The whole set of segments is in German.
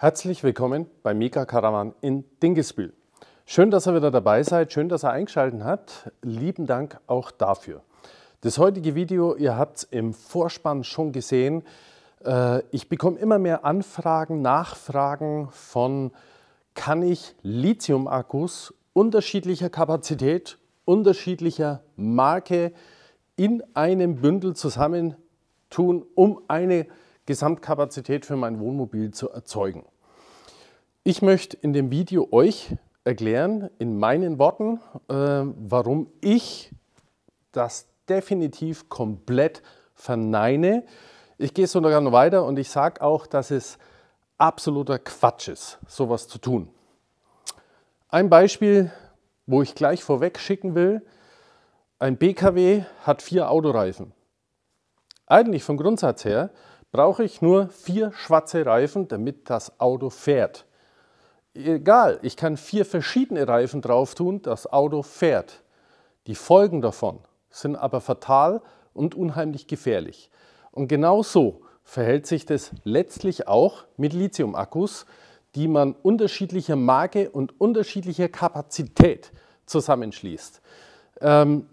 Herzlich willkommen bei Mika Caravan in Dingesbühl. Schön, dass ihr wieder dabei seid, schön, dass ihr eingeschaltet habt. Lieben Dank auch dafür. Das heutige Video, ihr habt es im Vorspann schon gesehen. Äh, ich bekomme immer mehr Anfragen, Nachfragen von, kann ich Lithium-Akkus unterschiedlicher Kapazität, unterschiedlicher Marke in einem Bündel zusammentun, um eine Gesamtkapazität für mein Wohnmobil zu erzeugen. Ich möchte in dem Video euch erklären, in meinen Worten, äh, warum ich das definitiv komplett verneine. Ich gehe sogar noch weiter und ich sage auch, dass es absoluter Quatsch ist, sowas zu tun. Ein Beispiel, wo ich gleich vorweg schicken will, ein BKW hat vier Autoreifen. Eigentlich vom Grundsatz her brauche ich nur vier schwarze Reifen, damit das Auto fährt. Egal, ich kann vier verschiedene Reifen drauf tun, das Auto fährt. Die Folgen davon sind aber fatal und unheimlich gefährlich. Und genau so verhält sich das letztlich auch mit Lithium-Akkus, die man unterschiedlicher Marke und unterschiedlicher Kapazität zusammenschließt. Ähm,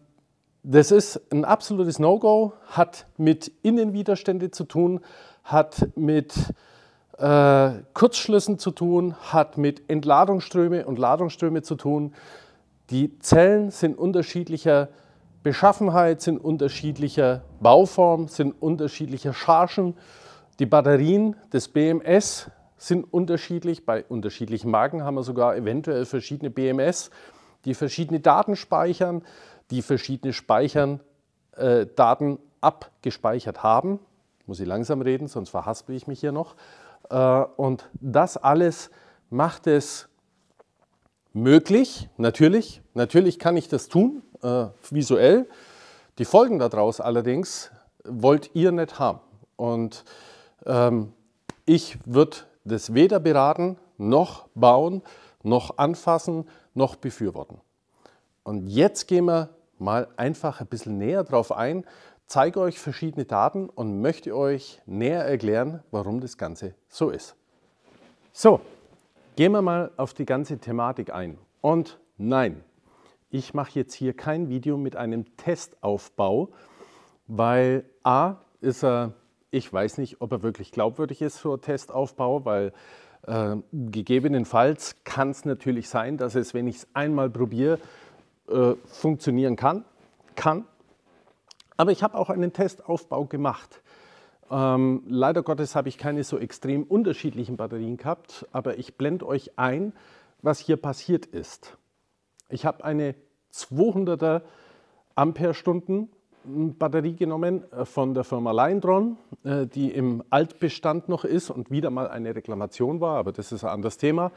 das ist ein absolutes No-Go, hat mit Innenwiderständen zu tun, hat mit äh, Kurzschlüssen zu tun, hat mit Entladungsströme und Ladungsströme zu tun. Die Zellen sind unterschiedlicher Beschaffenheit, sind unterschiedlicher Bauform, sind unterschiedlicher Chargen. Die Batterien des BMS sind unterschiedlich. Bei unterschiedlichen Marken haben wir sogar eventuell verschiedene BMS, die verschiedene Daten speichern die verschiedene Speichern äh, Daten abgespeichert haben. Muss ich langsam reden, sonst verhaspel ich mich hier noch. Äh, und das alles macht es möglich, natürlich. Natürlich kann ich das tun, äh, visuell. Die Folgen daraus allerdings wollt ihr nicht haben. Und ähm, ich würde das weder beraten, noch bauen, noch anfassen, noch befürworten. Und jetzt gehen wir mal einfach ein bisschen näher drauf ein, zeige euch verschiedene Daten und möchte euch näher erklären, warum das Ganze so ist. So, gehen wir mal auf die ganze Thematik ein. Und nein, ich mache jetzt hier kein Video mit einem Testaufbau, weil a, ist er, ich weiß nicht, ob er wirklich glaubwürdig ist für Testaufbau, weil äh, gegebenenfalls kann es natürlich sein, dass es, wenn ich es einmal probiere, äh, funktionieren kann. kann. Aber ich habe auch einen Testaufbau gemacht. Ähm, leider Gottes habe ich keine so extrem unterschiedlichen Batterien gehabt, aber ich blende euch ein, was hier passiert ist. Ich habe eine 200er Amperestunden Batterie genommen äh, von der Firma Leindron, äh, die im Altbestand noch ist und wieder mal eine Reklamation war, aber das ist ein anderes Thema.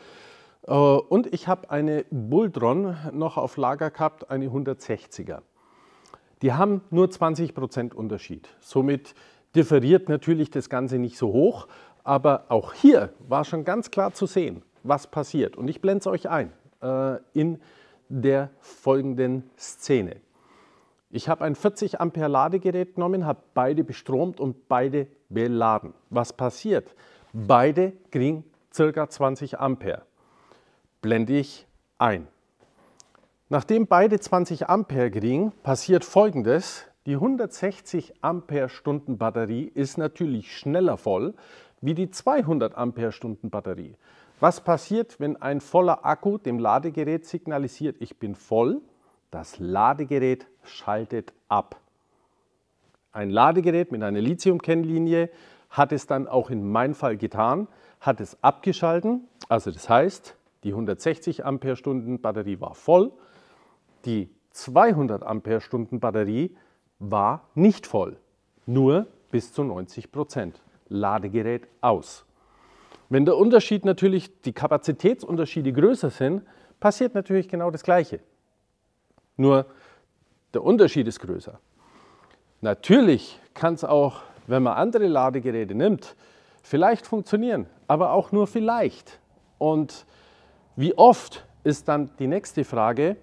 Äh, und ich habe eine Bulldron noch auf Lager gehabt, eine 160er. Die haben nur 20% Unterschied. Somit differiert natürlich das Ganze nicht so hoch, aber auch hier war schon ganz klar zu sehen, was passiert. Und ich blende es euch ein äh, in der folgenden Szene. Ich habe ein 40 Ampere Ladegerät genommen, habe beide bestromt und beide beladen. Was passiert? Beide kriegen ca. 20 Ampere blende ich ein. Nachdem beide 20 Ampere kriegen, passiert folgendes. Die 160 Ampere Stunden Batterie ist natürlich schneller voll wie die 200 Ampere Stunden Batterie. Was passiert, wenn ein voller Akku dem Ladegerät signalisiert, ich bin voll? Das Ladegerät schaltet ab. Ein Ladegerät mit einer Lithium-Kennlinie hat es dann auch in meinem Fall getan, hat es abgeschalten. Also das heißt, die 160 Ampere-Stunden Batterie war voll, die 200 Ampere-Stunden Batterie war nicht voll, nur bis zu 90 Prozent. Ladegerät aus. Wenn der Unterschied natürlich, die Kapazitätsunterschiede größer sind, passiert natürlich genau das Gleiche. Nur der Unterschied ist größer. Natürlich kann es auch, wenn man andere Ladegeräte nimmt, vielleicht funktionieren, aber auch nur vielleicht. Und wie oft ist dann die nächste Frage,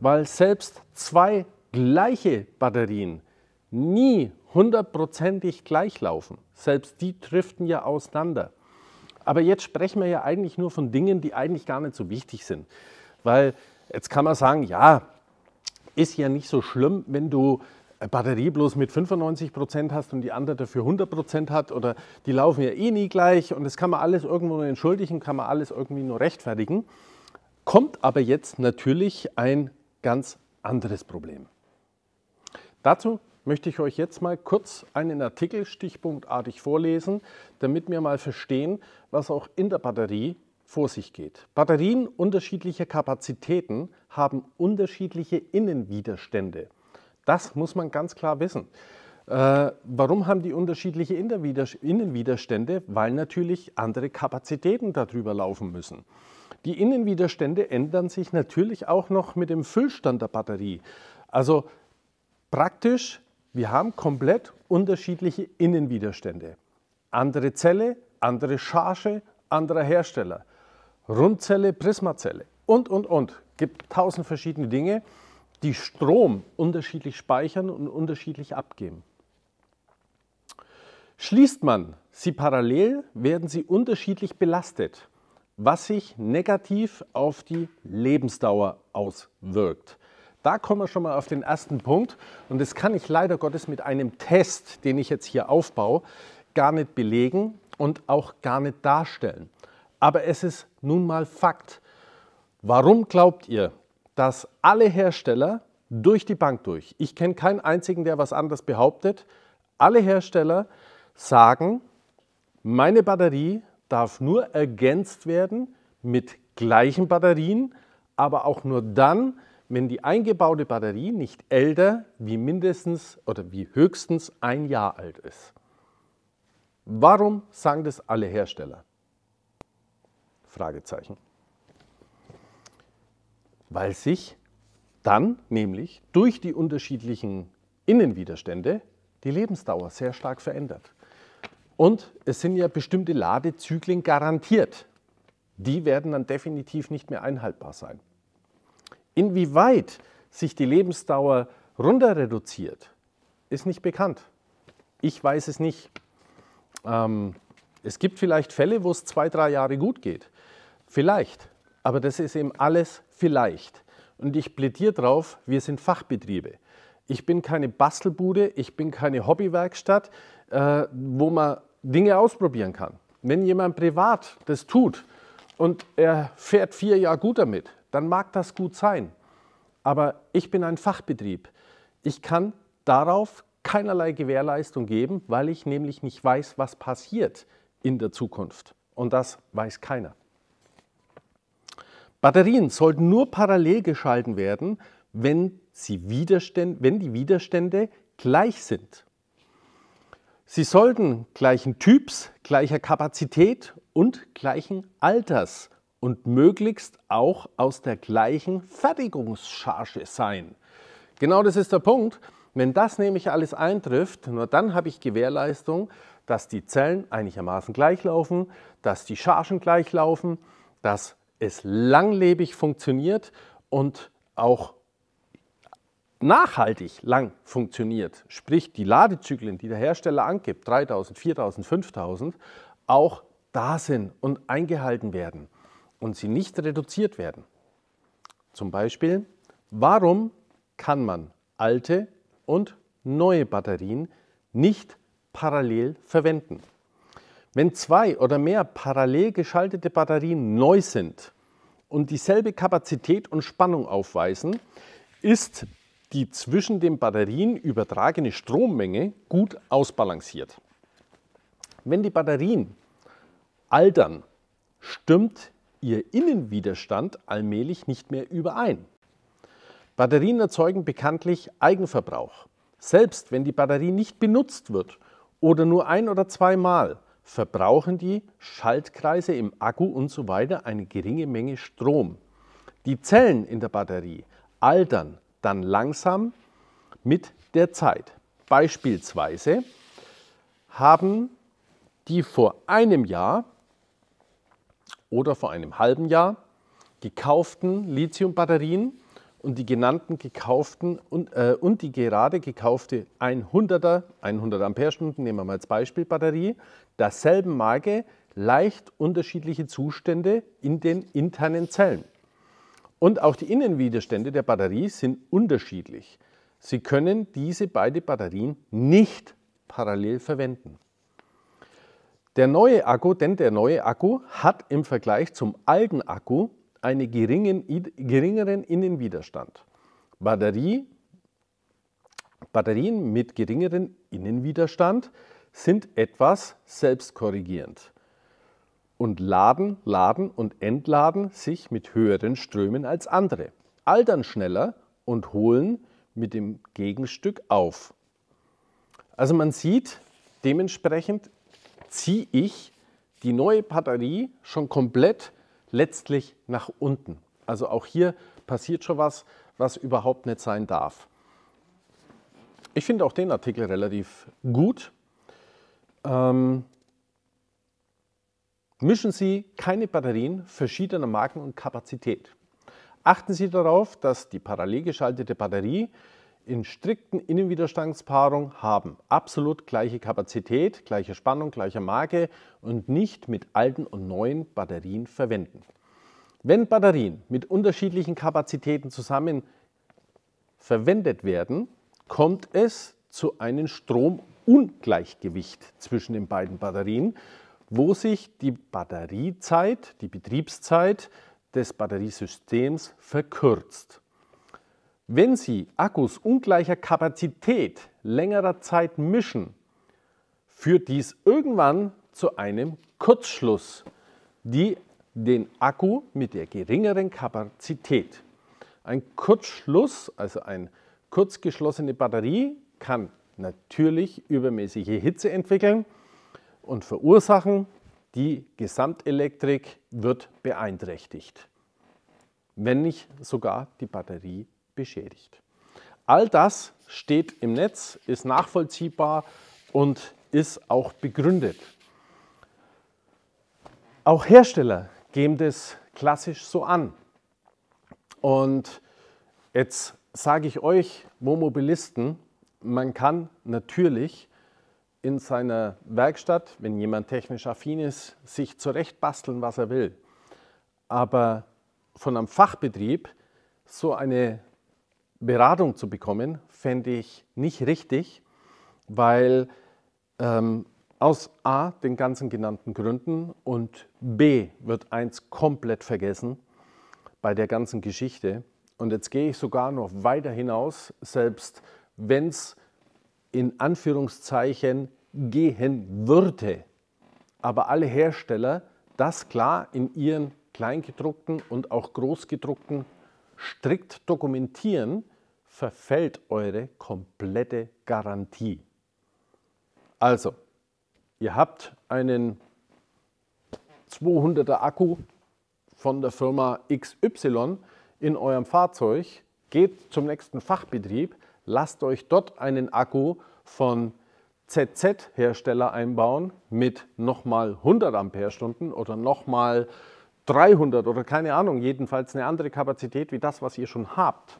weil selbst zwei gleiche Batterien nie hundertprozentig gleich laufen. Selbst die driften ja auseinander. Aber jetzt sprechen wir ja eigentlich nur von Dingen, die eigentlich gar nicht so wichtig sind. Weil jetzt kann man sagen, ja, ist ja nicht so schlimm, wenn du äh, Batterie bloß mit 95 Prozent hast und die andere dafür 100 Prozent hat oder die laufen ja eh nie gleich und das kann man alles irgendwo nur entschuldigen, kann man alles irgendwie nur rechtfertigen. Kommt aber jetzt natürlich ein ganz anderes Problem. Dazu möchte ich euch jetzt mal kurz einen Artikel stichpunktartig vorlesen, damit wir mal verstehen, was auch in der Batterie vor sich geht. Batterien unterschiedlicher Kapazitäten haben unterschiedliche Innenwiderstände. Das muss man ganz klar wissen. Äh, warum haben die unterschiedliche Innenwiderstände? Weil natürlich andere Kapazitäten darüber laufen müssen. Die Innenwiderstände ändern sich natürlich auch noch mit dem Füllstand der Batterie. Also praktisch, wir haben komplett unterschiedliche Innenwiderstände. Andere Zelle, andere Charge, anderer Hersteller. Rundzelle, Prismazelle und, und, und. Es Gibt tausend verschiedene Dinge die Strom unterschiedlich speichern und unterschiedlich abgeben. Schließt man sie parallel, werden sie unterschiedlich belastet, was sich negativ auf die Lebensdauer auswirkt. Da kommen wir schon mal auf den ersten Punkt und das kann ich leider Gottes mit einem Test, den ich jetzt hier aufbaue, gar nicht belegen und auch gar nicht darstellen. Aber es ist nun mal Fakt. Warum glaubt ihr, dass alle Hersteller durch die Bank durch, ich kenne keinen einzigen, der was anderes behauptet, alle Hersteller sagen, meine Batterie darf nur ergänzt werden mit gleichen Batterien, aber auch nur dann, wenn die eingebaute Batterie nicht älter wie mindestens oder wie höchstens ein Jahr alt ist. Warum sagen das alle Hersteller? Fragezeichen weil sich dann nämlich durch die unterschiedlichen Innenwiderstände die Lebensdauer sehr stark verändert. Und es sind ja bestimmte Ladezyklen garantiert. Die werden dann definitiv nicht mehr einhaltbar sein. Inwieweit sich die Lebensdauer runter reduziert, ist nicht bekannt. Ich weiß es nicht. Ähm, es gibt vielleicht Fälle, wo es zwei, drei Jahre gut geht. Vielleicht. Aber das ist eben alles Vielleicht. Und ich plädiere darauf, wir sind Fachbetriebe. Ich bin keine Bastelbude, ich bin keine Hobbywerkstatt, äh, wo man Dinge ausprobieren kann. Wenn jemand privat das tut und er fährt vier Jahre gut damit, dann mag das gut sein. Aber ich bin ein Fachbetrieb. Ich kann darauf keinerlei Gewährleistung geben, weil ich nämlich nicht weiß, was passiert in der Zukunft. Und das weiß keiner. Batterien sollten nur parallel geschalten werden, wenn, sie Widerstände, wenn die Widerstände gleich sind. Sie sollten gleichen Typs, gleicher Kapazität und gleichen Alters und möglichst auch aus der gleichen Fertigungscharge sein. Genau das ist der Punkt. Wenn das nämlich alles eintrifft, nur dann habe ich Gewährleistung, dass die Zellen einigermaßen gleich laufen, dass die Chargen gleich laufen, dass es langlebig funktioniert und auch nachhaltig lang funktioniert, sprich die Ladezyklen, die der Hersteller angibt, 3000, 4000, 5000, auch da sind und eingehalten werden und sie nicht reduziert werden. Zum Beispiel, warum kann man alte und neue Batterien nicht parallel verwenden? Wenn zwei oder mehr parallel geschaltete Batterien neu sind und dieselbe Kapazität und Spannung aufweisen, ist die zwischen den Batterien übertragene Strommenge gut ausbalanciert. Wenn die Batterien altern, stimmt ihr Innenwiderstand allmählich nicht mehr überein. Batterien erzeugen bekanntlich Eigenverbrauch. Selbst wenn die Batterie nicht benutzt wird oder nur ein oder zweimal, verbrauchen die Schaltkreise im Akku und so weiter eine geringe Menge Strom. Die Zellen in der Batterie altern dann langsam mit der Zeit. Beispielsweise haben die vor einem Jahr oder vor einem halben Jahr gekauften Lithium-Batterien und die genannten gekauften und, äh, und die gerade gekaufte 100er, 100 Amperestunden, nehmen wir mal als Beispiel Batterie, derselben Marke leicht unterschiedliche Zustände in den internen Zellen. Und auch die Innenwiderstände der Batterie sind unterschiedlich. Sie können diese beiden Batterien nicht parallel verwenden. Der neue Akku, denn der neue Akku hat im Vergleich zum alten Akku einen geringen, geringeren Innenwiderstand. Batterie, Batterien mit geringerem Innenwiderstand sind etwas selbstkorrigierend und laden, laden und entladen sich mit höheren Strömen als andere, altern schneller und holen mit dem Gegenstück auf. Also man sieht, dementsprechend ziehe ich die neue Batterie schon komplett letztlich nach unten. Also auch hier passiert schon was, was überhaupt nicht sein darf. Ich finde auch den Artikel relativ gut. Ähm, mischen Sie keine Batterien verschiedener Marken und Kapazität. Achten Sie darauf, dass die parallel geschaltete Batterie in strikten Innenwiderstandspaarung haben absolut gleiche Kapazität, gleiche Spannung, gleiche Marke und nicht mit alten und neuen Batterien verwenden. Wenn Batterien mit unterschiedlichen Kapazitäten zusammen verwendet werden, kommt es zu einem Stromungleichgewicht zwischen den beiden Batterien, wo sich die Batteriezeit, die Betriebszeit des Batteriesystems verkürzt. Wenn Sie Akkus ungleicher Kapazität längerer Zeit mischen, führt dies irgendwann zu einem Kurzschluss, die den Akku mit der geringeren Kapazität. Ein Kurzschluss, also eine kurzgeschlossene Batterie, kann natürlich übermäßige Hitze entwickeln und verursachen, die Gesamtelektrik wird beeinträchtigt, wenn nicht sogar die Batterie beschädigt. All das steht im Netz, ist nachvollziehbar und ist auch begründet. Auch Hersteller geben das klassisch so an. Und jetzt sage ich euch, Wohnmobilisten, man kann natürlich in seiner Werkstatt, wenn jemand technisch affin ist, sich zurechtbasteln, was er will. Aber von einem Fachbetrieb so eine Beratung zu bekommen, fände ich nicht richtig, weil ähm, aus A, den ganzen genannten Gründen und B, wird eins komplett vergessen bei der ganzen Geschichte. Und jetzt gehe ich sogar noch weiter hinaus, selbst wenn es in Anführungszeichen gehen würde. Aber alle Hersteller das klar in ihren kleingedruckten und auch großgedruckten strikt dokumentieren, verfällt eure komplette Garantie. Also, ihr habt einen 200er Akku von der Firma XY in eurem Fahrzeug, geht zum nächsten Fachbetrieb, lasst euch dort einen Akku von ZZ-Hersteller einbauen mit nochmal 100 Amperestunden oder nochmal 300 oder keine Ahnung, jedenfalls eine andere Kapazität wie das, was ihr schon habt,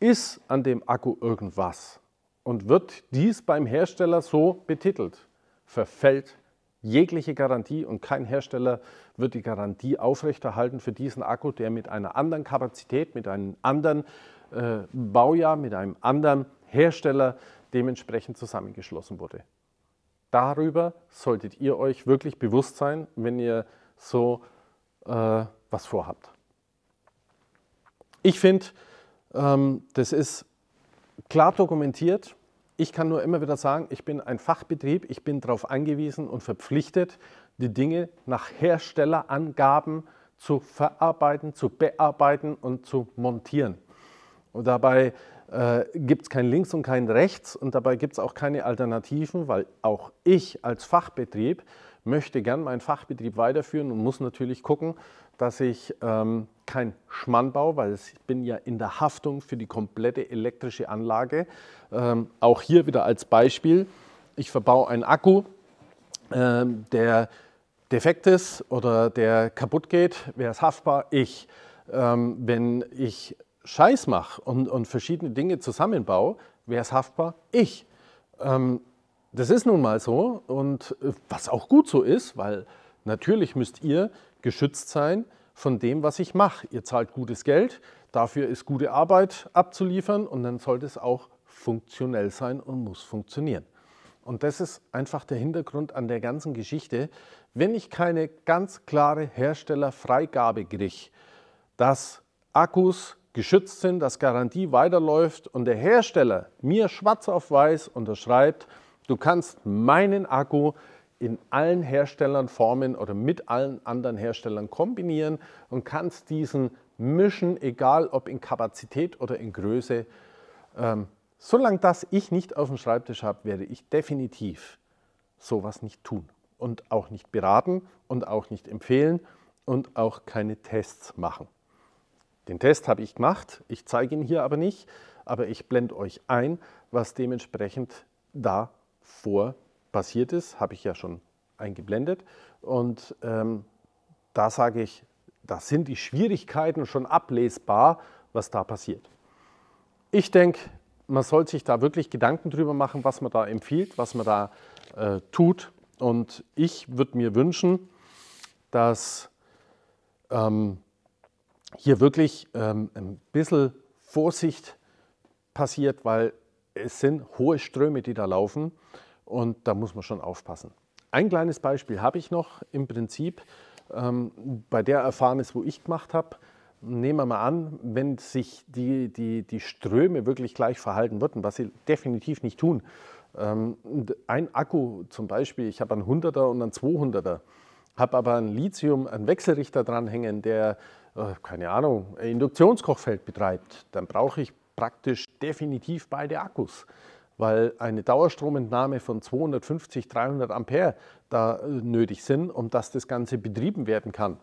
ist an dem Akku irgendwas und wird dies beim Hersteller so betitelt, verfällt jegliche Garantie und kein Hersteller wird die Garantie aufrechterhalten für diesen Akku, der mit einer anderen Kapazität, mit einem anderen äh, Baujahr, mit einem anderen Hersteller dementsprechend zusammengeschlossen wurde. Darüber solltet ihr euch wirklich bewusst sein, wenn ihr so äh, was vorhabt. Ich finde, ähm, das ist klar dokumentiert. Ich kann nur immer wieder sagen, ich bin ein Fachbetrieb, ich bin darauf angewiesen und verpflichtet, die Dinge nach Herstellerangaben zu verarbeiten, zu bearbeiten und zu montieren. Und dabei äh, gibt es kein Links und kein Rechts und dabei gibt es auch keine Alternativen, weil auch ich als Fachbetrieb möchte gern meinen Fachbetrieb weiterführen und muss natürlich gucken, dass ich ähm, kein Schmann baue, weil ich bin ja in der Haftung für die komplette elektrische Anlage. Ähm, auch hier wieder als Beispiel, ich verbaue einen Akku, ähm, der defekt ist oder der kaputt geht. Wer ist haftbar? Ich. Ähm, wenn ich Scheiß mache und, und verschiedene Dinge zusammenbaue, wer ist haftbar? Ich. Ähm, das ist nun mal so und äh, was auch gut so ist, weil natürlich müsst ihr geschützt sein von dem, was ich mache. Ihr zahlt gutes Geld, dafür ist gute Arbeit abzuliefern und dann sollte es auch funktionell sein und muss funktionieren. Und das ist einfach der Hintergrund an der ganzen Geschichte. Wenn ich keine ganz klare Herstellerfreigabe kriege, dass Akkus geschützt sind, dass Garantie weiterläuft und der Hersteller mir schwarz auf weiß unterschreibt, Du kannst meinen Akku in allen Herstellern formen oder mit allen anderen Herstellern kombinieren und kannst diesen mischen, egal ob in Kapazität oder in Größe. Ähm, solange das ich nicht auf dem Schreibtisch habe, werde ich definitiv sowas nicht tun und auch nicht beraten und auch nicht empfehlen und auch keine Tests machen. Den Test habe ich gemacht, ich zeige ihn hier aber nicht, aber ich blende euch ein, was dementsprechend da vor passiert ist, habe ich ja schon eingeblendet. Und ähm, da sage ich, da sind die Schwierigkeiten schon ablesbar, was da passiert. Ich denke, man sollte sich da wirklich Gedanken drüber machen, was man da empfiehlt, was man da äh, tut. Und ich würde mir wünschen, dass ähm, hier wirklich ähm, ein bisschen Vorsicht passiert, weil es sind hohe Ströme, die da laufen und da muss man schon aufpassen. Ein kleines Beispiel habe ich noch im Prinzip ähm, bei der Erfahrung, wo ich gemacht habe. Nehmen wir mal an, wenn sich die, die, die Ströme wirklich gleich verhalten würden, was sie definitiv nicht tun. Ähm, ein Akku zum Beispiel, ich habe einen 100er und einen 200er, habe aber ein Lithium, einen Wechselrichter dranhängen, der, äh, keine Ahnung, Induktionskochfeld betreibt. Dann brauche ich praktisch definitiv beide Akkus weil eine Dauerstromentnahme von 250, 300 Ampere da äh, nötig sind, um dass das Ganze betrieben werden kann.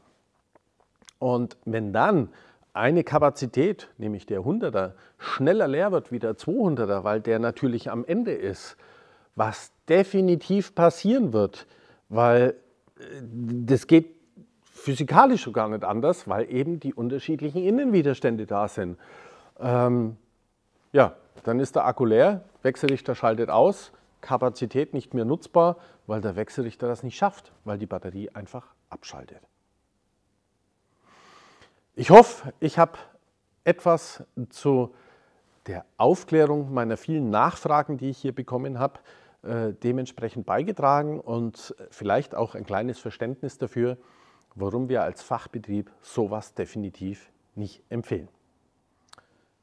Und wenn dann eine Kapazität, nämlich der 100er, schneller leer wird wie der 200er, weil der natürlich am Ende ist, was definitiv passieren wird, weil äh, das geht physikalisch schon gar nicht anders, weil eben die unterschiedlichen Innenwiderstände da sind. Ähm, ja, dann ist der Akku leer, Wechselrichter schaltet aus, Kapazität nicht mehr nutzbar, weil der Wechselrichter das nicht schafft, weil die Batterie einfach abschaltet. Ich hoffe, ich habe etwas zu der Aufklärung meiner vielen Nachfragen, die ich hier bekommen habe, äh, dementsprechend beigetragen und vielleicht auch ein kleines Verständnis dafür, warum wir als Fachbetrieb sowas definitiv nicht empfehlen.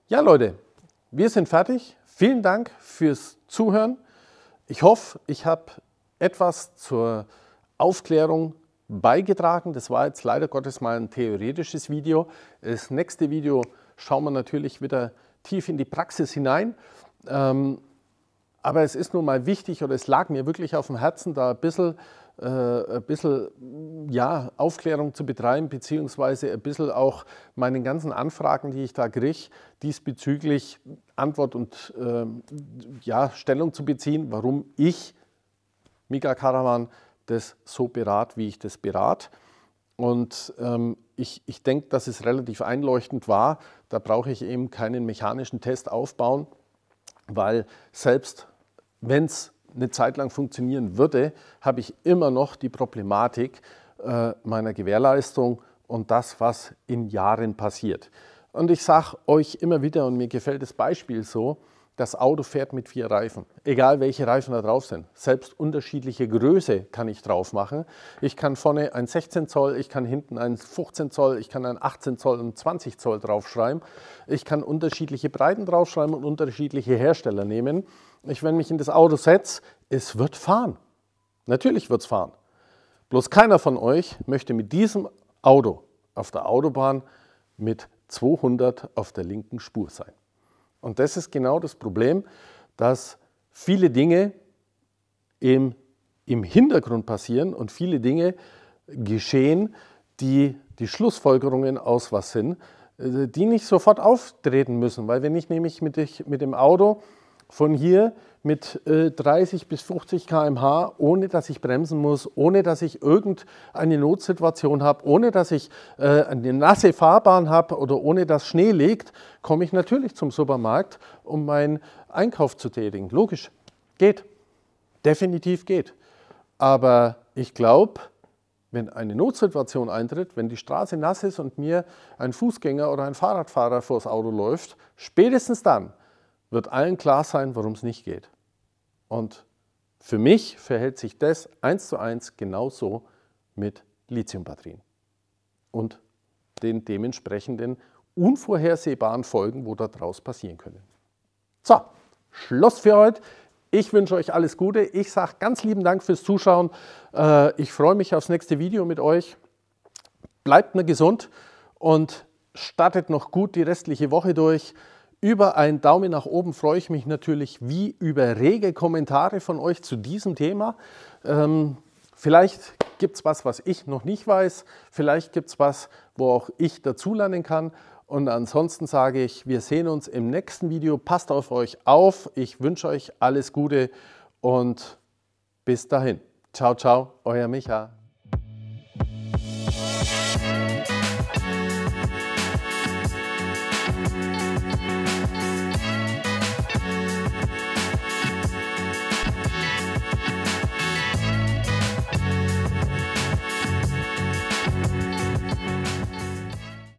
Ja, Leute, wir sind fertig. Vielen Dank fürs Zuhören. Ich hoffe, ich habe etwas zur Aufklärung beigetragen. Das war jetzt leider Gottes mal ein theoretisches Video. Das nächste Video schauen wir natürlich wieder tief in die Praxis hinein. Ähm, aber es ist nun mal wichtig oder es lag mir wirklich auf dem Herzen, da ein bisschen äh, ein bisschen ja, Aufklärung zu betreiben, beziehungsweise ein bisschen auch meinen ganzen Anfragen, die ich da kriege, diesbezüglich Antwort und äh, ja, Stellung zu beziehen, warum ich, Mika Karaman, das so berat, wie ich das berat. Und ähm, ich, ich denke, dass es relativ einleuchtend war. Da brauche ich eben keinen mechanischen Test aufbauen, weil selbst wenn es eine Zeit lang funktionieren würde, habe ich immer noch die Problematik äh, meiner Gewährleistung und das, was in Jahren passiert. Und ich sage euch immer wieder, und mir gefällt das Beispiel so, das Auto fährt mit vier Reifen, egal welche Reifen da drauf sind. Selbst unterschiedliche Größe kann ich drauf machen. Ich kann vorne ein 16 Zoll, ich kann hinten ein 15 Zoll, ich kann ein 18 Zoll und 20 Zoll draufschreiben. Ich kann unterschiedliche Breiten draufschreiben und unterschiedliche Hersteller nehmen. Ich, wenn mich in das Auto setze, es wird fahren. Natürlich wird es fahren. Bloß keiner von euch möchte mit diesem Auto auf der Autobahn mit 200 auf der linken Spur sein. Und das ist genau das Problem, dass viele Dinge im, im Hintergrund passieren und viele Dinge geschehen, die die Schlussfolgerungen aus was sind, äh, die nicht sofort auftreten müssen. Weil wenn ich nämlich mit, ich, mit dem Auto von hier mit äh, 30 bis 50 km/h, ohne dass ich bremsen muss, ohne dass ich irgendeine Notsituation habe, ohne dass ich äh, eine nasse Fahrbahn habe oder ohne dass Schnee liegt, komme ich natürlich zum Supermarkt, um meinen Einkauf zu tätigen. Logisch, geht. Definitiv geht. Aber ich glaube, wenn eine Notsituation eintritt, wenn die Straße nass ist und mir ein Fußgänger oder ein Fahrradfahrer vors Auto läuft, spätestens dann wird allen klar sein, warum es nicht geht. Und für mich verhält sich das eins zu eins genauso mit Lithiumbatterien und den dementsprechenden unvorhersehbaren Folgen, wo daraus passieren können. So, Schluss für heute. Ich wünsche euch alles Gute. Ich sage ganz lieben Dank fürs Zuschauen. Äh, ich freue mich aufs nächste Video mit euch. Bleibt mir gesund und startet noch gut die restliche Woche durch. Über einen Daumen nach oben freue ich mich natürlich wie über rege Kommentare von euch zu diesem Thema. Ähm, vielleicht gibt es was, was ich noch nicht weiß. Vielleicht gibt es was, wo auch ich dazulernen kann. Und ansonsten sage ich, wir sehen uns im nächsten Video. Passt auf euch auf. Ich wünsche euch alles Gute und bis dahin. Ciao, ciao, euer Micha.